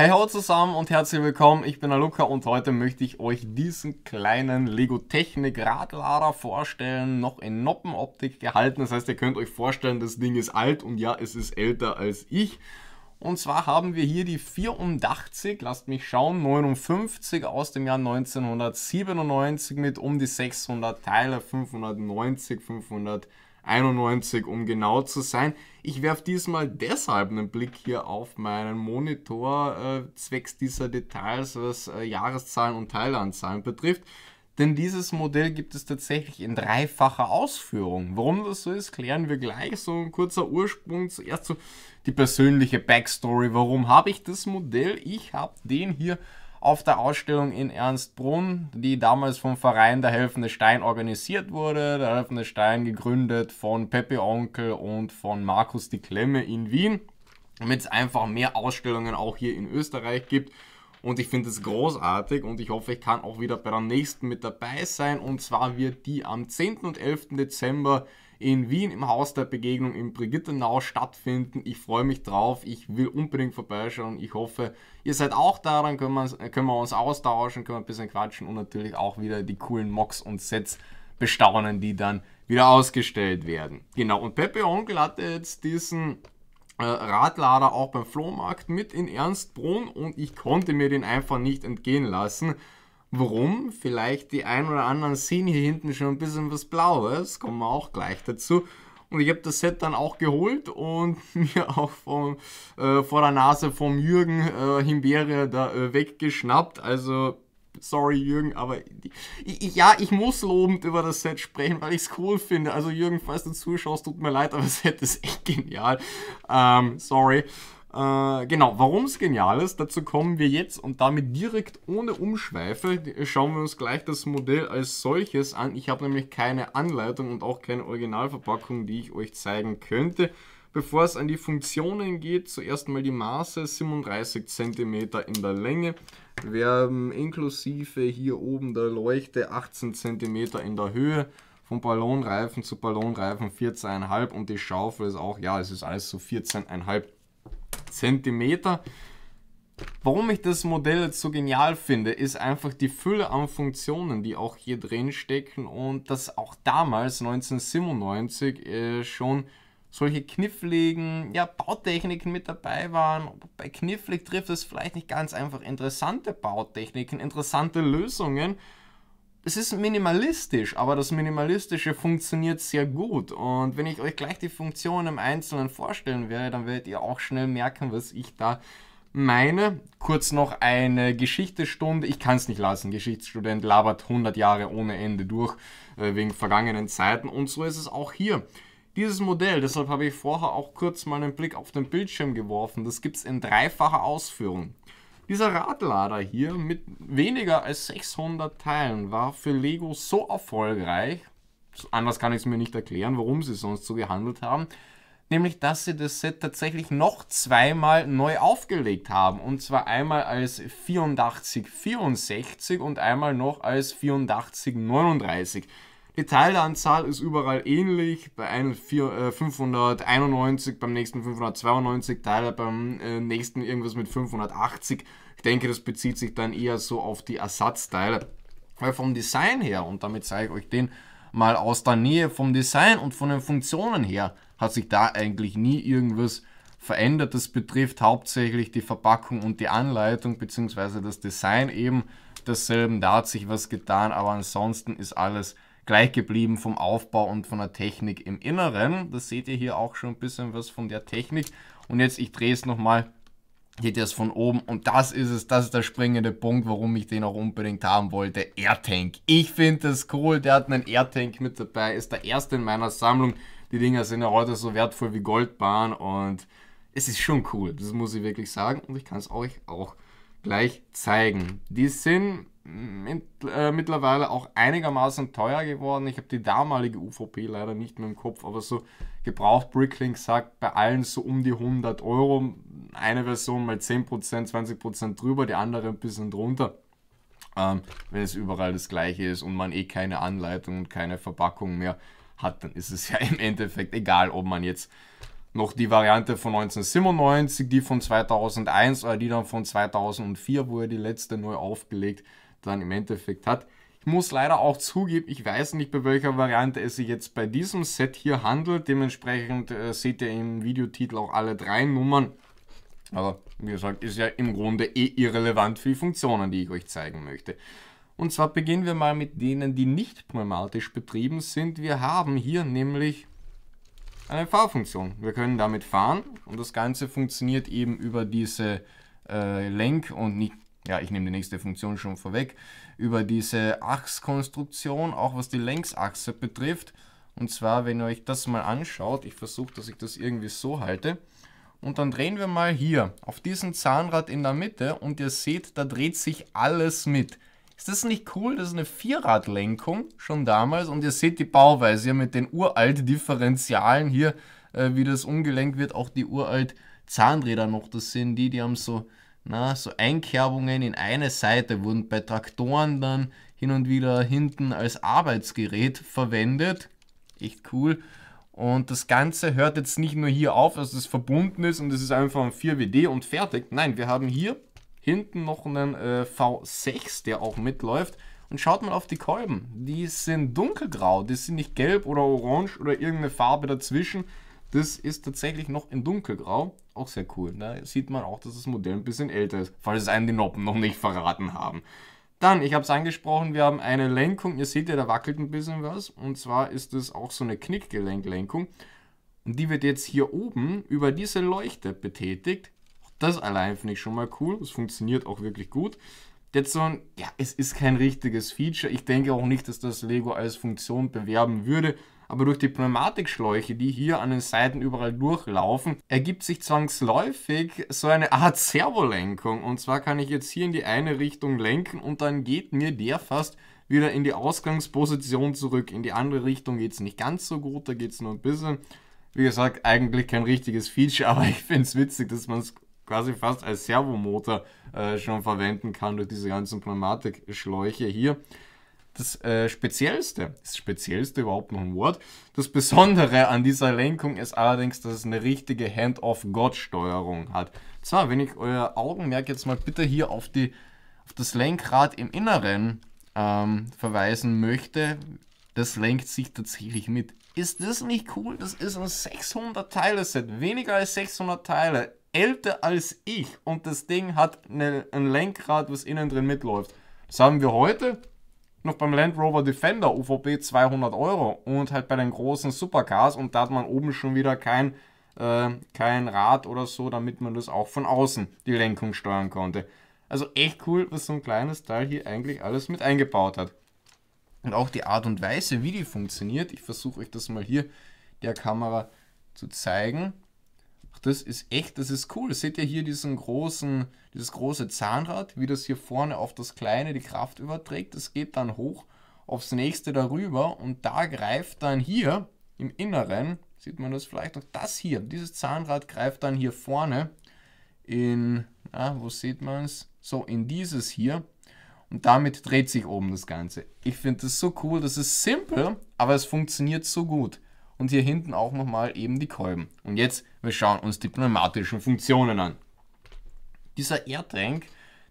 Hey ho zusammen und herzlich willkommen, ich bin der Luca und heute möchte ich euch diesen kleinen Lego Technik Radlader vorstellen, noch in Noppenoptik gehalten, das heißt ihr könnt euch vorstellen, das Ding ist alt und ja, es ist älter als ich. Und zwar haben wir hier die 84, lasst mich schauen, 59 aus dem Jahr 1997 mit um die 600 Teile, 590, 500 91, um genau zu sein. Ich werfe diesmal deshalb einen Blick hier auf meinen Monitor äh, zwecks dieser Details, was äh, Jahreszahlen und Teilanzahlen betrifft. Denn dieses Modell gibt es tatsächlich in dreifacher Ausführung. Warum das so ist, klären wir gleich. So ein kurzer Ursprung. Zuerst so die persönliche Backstory. Warum habe ich das Modell? Ich habe den hier auf der Ausstellung in Ernstbrunn, die damals vom Verein Der Helfende Stein organisiert wurde. Der Helfende Stein gegründet von Pepe Onkel und von Markus die Klemme in Wien, damit es einfach mehr Ausstellungen auch hier in Österreich gibt. Und ich finde es großartig und ich hoffe, ich kann auch wieder bei der nächsten mit dabei sein. Und zwar wird die am 10. und 11. Dezember in Wien im Haus der Begegnung im Brigittenau stattfinden. Ich freue mich drauf. Ich will unbedingt vorbeischauen. Ich hoffe, ihr seid auch da. Dann können wir, können wir uns austauschen, können wir ein bisschen quatschen und natürlich auch wieder die coolen Mocks und Sets bestaunen, die dann wieder ausgestellt werden. Genau, und Pepe Onkel hatte jetzt diesen äh, Radlader auch beim Flohmarkt mit in Ernstbrunn und ich konnte mir den einfach nicht entgehen lassen. Warum? Vielleicht die ein oder anderen sehen hier hinten schon ein bisschen was Blaues, kommen wir auch gleich dazu. Und ich habe das Set dann auch geholt und mir auch vom, äh, vor der Nase vom Jürgen äh, Himbeere da äh, weggeschnappt. Also, sorry Jürgen, aber ich, ja, ich muss lobend über das Set sprechen, weil ich es cool finde. Also Jürgen, falls du zuschaust, tut mir leid, aber das Set ist echt genial. Ähm, sorry. Äh, genau, warum es genial ist, dazu kommen wir jetzt und damit direkt ohne Umschweife äh, schauen wir uns gleich das Modell als solches an. Ich habe nämlich keine Anleitung und auch keine Originalverpackung, die ich euch zeigen könnte. Bevor es an die Funktionen geht, zuerst mal die Maße 37 cm in der Länge. Wir haben inklusive hier oben der Leuchte 18 cm in der Höhe. Von Ballonreifen zu Ballonreifen 14,5 und die Schaufel ist auch, ja, es ist alles so 14,5 cm. Zentimeter. Warum ich das Modell jetzt so genial finde, ist einfach die Fülle an Funktionen, die auch hier drin stecken und dass auch damals 1997 äh, schon solche kniffligen ja, Bautechniken mit dabei waren. Bei knifflig trifft es vielleicht nicht ganz einfach interessante Bautechniken, interessante Lösungen es ist minimalistisch, aber das Minimalistische funktioniert sehr gut. Und wenn ich euch gleich die Funktionen im Einzelnen vorstellen werde, dann werdet ihr auch schnell merken, was ich da meine. Kurz noch eine Geschichtestunde. Ich kann es nicht lassen. Geschichtsstudent labert 100 Jahre ohne Ende durch äh, wegen vergangenen Zeiten. Und so ist es auch hier. Dieses Modell, deshalb habe ich vorher auch kurz mal einen Blick auf den Bildschirm geworfen, das gibt es in dreifacher Ausführung. Dieser Radlader hier mit weniger als 600 Teilen war für Lego so erfolgreich, anders kann ich es mir nicht erklären, warum sie sonst so gehandelt haben, nämlich dass sie das Set tatsächlich noch zweimal neu aufgelegt haben. Und zwar einmal als 8464 und einmal noch als 8439. Die Teilanzahl ist überall ähnlich, bei einem 591, äh, beim nächsten 592 Teile, beim äh, nächsten irgendwas mit 580. Ich denke, das bezieht sich dann eher so auf die Ersatzteile. Weil vom Design her, und damit zeige ich euch den mal aus der Nähe, vom Design und von den Funktionen her hat sich da eigentlich nie irgendwas verändert. Das betrifft hauptsächlich die Verpackung und die Anleitung, beziehungsweise das Design eben desselben. Da hat sich was getan, aber ansonsten ist alles gleich geblieben vom Aufbau und von der Technik im Inneren. Das seht ihr hier auch schon ein bisschen was von der Technik. Und jetzt, ich drehe es nochmal, geht ihr es von oben. Und das ist es, das ist der springende Punkt, warum ich den auch unbedingt haben wollte. AirTank. Ich finde das cool, der hat einen AirTank mit dabei, ist der erste in meiner Sammlung. Die Dinger sind ja heute so wertvoll wie Goldbahn und es ist schon cool, das muss ich wirklich sagen. Und ich kann es euch auch gleich zeigen. Die sind äh, mittlerweile auch einigermaßen teuer geworden. Ich habe die damalige UVP leider nicht mehr im Kopf, aber so gebraucht Bricklink sagt bei allen so um die 100 Euro. Eine Version mal 10%, 20% drüber, die andere ein bisschen drunter. Ähm, wenn es überall das gleiche ist und man eh keine Anleitung und keine Verpackung mehr hat, dann ist es ja im Endeffekt egal, ob man jetzt noch die Variante von 1997, die von 2001 oder äh, die dann von 2004 wo er die letzte neu aufgelegt. hat dann im Endeffekt hat. Ich muss leider auch zugeben, ich weiß nicht, bei welcher Variante es sich jetzt bei diesem Set hier handelt. Dementsprechend äh, seht ihr im Videotitel auch alle drei Nummern. Aber wie gesagt, ist ja im Grunde eh irrelevant für die Funktionen, die ich euch zeigen möchte. Und zwar beginnen wir mal mit denen, die nicht pneumatisch betrieben sind. Wir haben hier nämlich eine Fahrfunktion. Wir können damit fahren und das Ganze funktioniert eben über diese äh, Lenk- und nicht ja, ich nehme die nächste Funktion schon vorweg, über diese Achskonstruktion, auch was die Längsachse betrifft. Und zwar, wenn ihr euch das mal anschaut, ich versuche, dass ich das irgendwie so halte. Und dann drehen wir mal hier auf diesen Zahnrad in der Mitte und ihr seht, da dreht sich alles mit. Ist das nicht cool? Das ist eine Vierradlenkung schon damals und ihr seht die Bauweise hier mit den uralt Differentialen hier, äh, wie das umgelenkt wird. Auch die uralt Zahnräder noch, das sind die, die haben so na, so Einkerbungen in eine Seite wurden bei Traktoren dann hin und wieder hinten als Arbeitsgerät verwendet. Echt cool. Und das Ganze hört jetzt nicht nur hier auf, dass es verbunden ist und es ist einfach ein 4WD und fertig. Nein, wir haben hier hinten noch einen äh, V6, der auch mitläuft. Und schaut mal auf die Kolben. Die sind dunkelgrau, die sind nicht gelb oder orange oder irgendeine Farbe dazwischen. Das ist tatsächlich noch in dunkelgrau auch sehr cool. Da ne? sieht man auch, dass das Modell ein bisschen älter ist, falls es einen die Noppen noch nicht verraten haben. Dann, ich habe es angesprochen, wir haben eine Lenkung. Ihr seht ja, da wackelt ein bisschen was. Und zwar ist es auch so eine Knickgelenklenkung. Und die wird jetzt hier oben über diese Leuchte betätigt. Das allein finde ich schon mal cool. Das funktioniert auch wirklich gut. Jetzt so ein, ja, es ist kein richtiges Feature. Ich denke auch nicht, dass das Lego als Funktion bewerben würde aber durch die Pneumatikschläuche, die hier an den Seiten überall durchlaufen, ergibt sich zwangsläufig so eine Art Servolenkung. Und zwar kann ich jetzt hier in die eine Richtung lenken und dann geht mir der fast wieder in die Ausgangsposition zurück. In die andere Richtung geht es nicht ganz so gut, da geht es nur ein bisschen. Wie gesagt, eigentlich kein richtiges Feature, aber ich finde es witzig, dass man es quasi fast als Servomotor äh, schon verwenden kann durch diese ganzen Pneumatikschläuche hier das äh, Speziellste, das Speziellste überhaupt noch ein Wort, das Besondere an dieser Lenkung ist allerdings, dass es eine richtige hand of god steuerung hat. Zwar, wenn ich euer Augenmerk jetzt mal bitte hier auf, die, auf das Lenkrad im Inneren ähm, verweisen möchte, das lenkt sich tatsächlich mit. Ist das nicht cool? Das ist ein 600-Teile-Set, weniger als 600 Teile, älter als ich und das Ding hat eine, ein Lenkrad, was innen drin mitläuft. Das haben wir heute, noch beim Land Rover Defender UVP 200 Euro und halt bei den großen Supercars und da hat man oben schon wieder kein, äh, kein Rad oder so, damit man das auch von außen die Lenkung steuern konnte. Also echt cool, was so ein kleines Teil hier eigentlich alles mit eingebaut hat. Und auch die Art und Weise, wie die funktioniert. Ich versuche euch das mal hier der Kamera zu zeigen das ist echt, das ist cool. Seht ihr hier diesen großen, dieses große Zahnrad, wie das hier vorne auf das kleine die Kraft überträgt. Das geht dann hoch aufs nächste darüber und da greift dann hier im Inneren, sieht man das vielleicht noch, das hier, dieses Zahnrad greift dann hier vorne in, na, wo sieht man es? So, in dieses hier. Und damit dreht sich oben das Ganze. Ich finde das so cool, das ist simpel, aber es funktioniert so gut und hier hinten auch nochmal eben die Kolben. Und jetzt, wir schauen uns die pneumatischen Funktionen an. Dieser Airtank,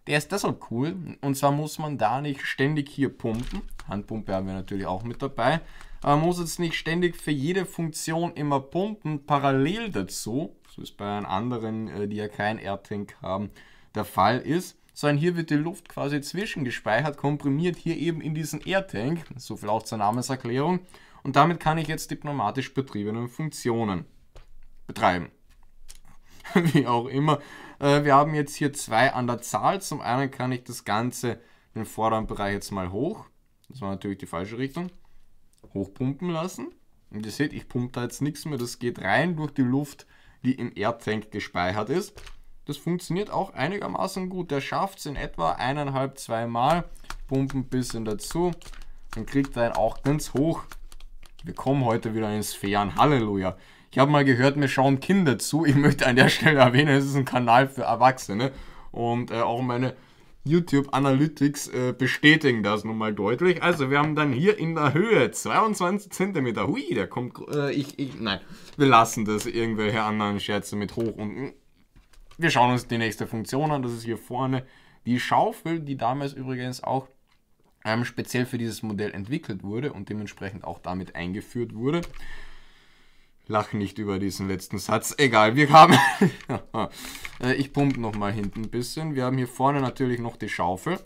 der ist deshalb cool und zwar muss man da nicht ständig hier pumpen. Handpumpe haben wir natürlich auch mit dabei. Aber man muss jetzt nicht ständig für jede Funktion immer pumpen, parallel dazu, so ist bei anderen, äh, die ja keinen Airtank haben, der Fall ist, sondern hier wird die Luft quasi zwischengespeichert, komprimiert hier eben in diesen Airtank, so viel auch zur Namenserklärung, und damit kann ich jetzt diplomatisch betriebene Funktionen betreiben. Wie auch immer. Äh, wir haben jetzt hier zwei an der Zahl. Zum einen kann ich das Ganze, den vorderen Bereich jetzt mal hoch. Das war natürlich die falsche Richtung. Hochpumpen lassen. Und ihr seht, ich pumpe da jetzt nichts mehr. Das geht rein durch die Luft, die im Erdtank gespeichert ist. Das funktioniert auch einigermaßen gut. Der schafft es in etwa eineinhalb, zwei Mal. Pumpen ein bisschen dazu. Dann kriegt er ihn auch ganz hoch wir kommen heute wieder in Sphären. Halleluja. Ich habe mal gehört, mir schauen Kinder zu. Ich möchte an der Stelle erwähnen, es ist ein Kanal für Erwachsene. Und äh, auch meine YouTube Analytics äh, bestätigen das nun mal deutlich. Also wir haben dann hier in der Höhe 22 cm. Hui, der kommt... Äh, ich, ich, nein, wir lassen das irgendwelche anderen Scherze mit hoch unten. Wir schauen uns die nächste Funktion an. Das ist hier vorne die Schaufel, die damals übrigens auch ähm, speziell für dieses Modell entwickelt wurde und dementsprechend auch damit eingeführt wurde. Lach nicht über diesen letzten Satz. Egal, wir haben... Äh, ich pumpe nochmal hinten ein bisschen. Wir haben hier vorne natürlich noch die Schaufel.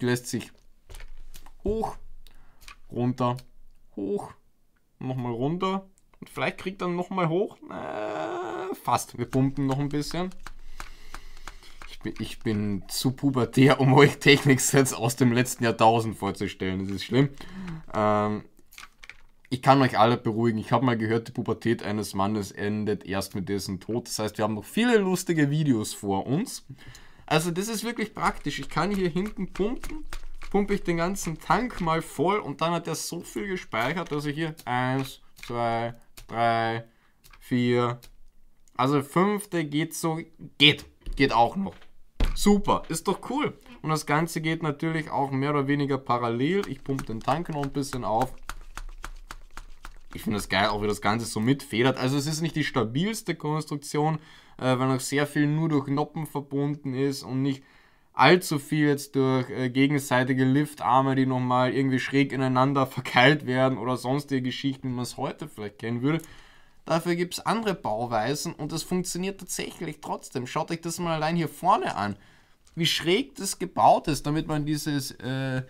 Die lässt sich hoch, runter, hoch, nochmal runter. Und vielleicht kriegt er nochmal hoch. Äh, fast. Wir pumpen noch ein bisschen bin, ich bin zu pubertär, um euch Techniksets aus dem letzten Jahrtausend vorzustellen. Das ist schlimm. Ähm, ich kann euch alle beruhigen. Ich habe mal gehört, die Pubertät eines Mannes endet erst mit dessen Tod. Das heißt, wir haben noch viele lustige Videos vor uns. Also das ist wirklich praktisch. Ich kann hier hinten pumpen, pumpe ich den ganzen Tank mal voll und dann hat er so viel gespeichert, dass ich hier 1, 2, 3, 4, also 5. geht so, geht, geht auch noch. Super, ist doch cool. Und das Ganze geht natürlich auch mehr oder weniger parallel. Ich pumpe den Tank noch ein bisschen auf. Ich finde das geil, auch wie das Ganze so mitfedert. Also es ist nicht die stabilste Konstruktion, äh, weil noch sehr viel nur durch Noppen verbunden ist und nicht allzu viel jetzt durch äh, gegenseitige Liftarme, die nochmal irgendwie schräg ineinander verkeilt werden oder sonstige Geschichten, wie man es heute vielleicht kennen würde. Dafür gibt es andere Bauweisen und es funktioniert tatsächlich trotzdem. Schaut euch das mal allein hier vorne an wie schräg das gebaut ist, damit man dieses, äh,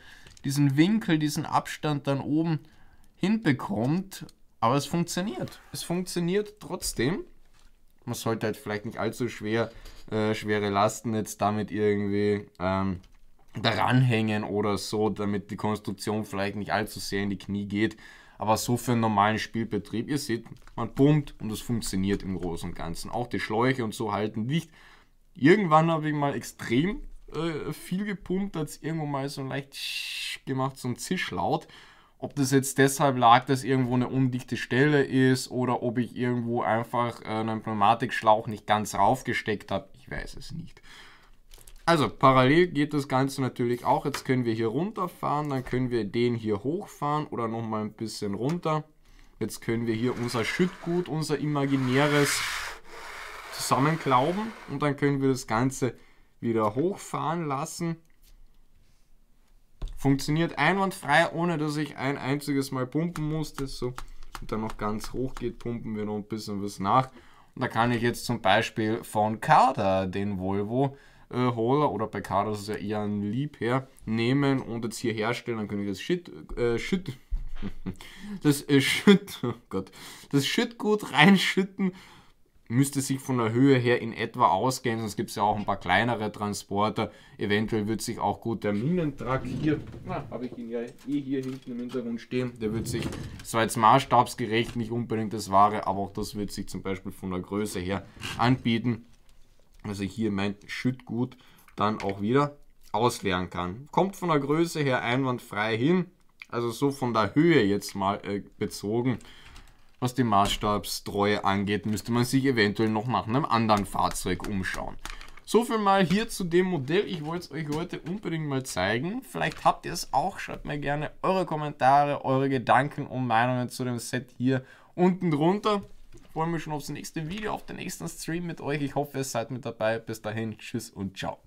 diesen Winkel, diesen Abstand dann oben hinbekommt. Aber es funktioniert. Es funktioniert trotzdem. Man sollte halt vielleicht nicht allzu schwer, äh, schwere Lasten jetzt damit irgendwie ähm, hängen oder so, damit die Konstruktion vielleicht nicht allzu sehr in die Knie geht. Aber so für einen normalen Spielbetrieb, ihr seht, man pumpt und es funktioniert im Großen und Ganzen. Auch die Schläuche und so halten nicht Irgendwann habe ich mal extrem äh, viel gepumpt, hat es irgendwo mal so leicht gemacht, so ein Zischlaut. Ob das jetzt deshalb lag, dass irgendwo eine undichte Stelle ist oder ob ich irgendwo einfach äh, einen Pneumatikschlauch nicht ganz raufgesteckt habe, ich weiß es nicht. Also parallel geht das Ganze natürlich auch. Jetzt können wir hier runterfahren, dann können wir den hier hochfahren oder nochmal ein bisschen runter. Jetzt können wir hier unser Schüttgut, unser imaginäres zusammenklauben und dann können wir das Ganze wieder hochfahren lassen. Funktioniert einwandfrei, ohne dass ich ein einziges Mal pumpen musste. So. Und dann noch ganz hoch geht, pumpen wir noch ein bisschen was nach. Und da kann ich jetzt zum Beispiel von Kader den Volvo äh, holen oder bei Kader ist es ja eher ein Liebherr, nehmen und jetzt hier herstellen. Dann kann ich das Shit, äh, Shit, das äh, Shit, oh Gott, das Shitgut reinschütten müsste sich von der Höhe her in etwa ausgehen, sonst gibt es ja auch ein paar kleinere Transporter. Eventuell wird sich auch gut der Minentrag hier, na, habe ich ihn ja eh hier hinten im Hintergrund stehen, der wird sich, zwar jetzt maßstabsgerecht, nicht unbedingt das Ware, aber auch das wird sich zum Beispiel von der Größe her anbieten. Also hier mein Schüttgut dann auch wieder ausleeren kann. Kommt von der Größe her einwandfrei hin, also so von der Höhe jetzt mal äh, bezogen was die Maßstabstreue angeht, müsste man sich eventuell noch nach einem anderen Fahrzeug umschauen. So viel mal hier zu dem Modell. Ich wollte es euch heute unbedingt mal zeigen. Vielleicht habt ihr es auch. Schreibt mir gerne eure Kommentare, eure Gedanken und Meinungen zu dem Set hier unten drunter. Ich freue mich schon aufs nächste Video, auf den nächsten Stream mit euch. Ich hoffe, ihr seid mit dabei. Bis dahin, tschüss und ciao.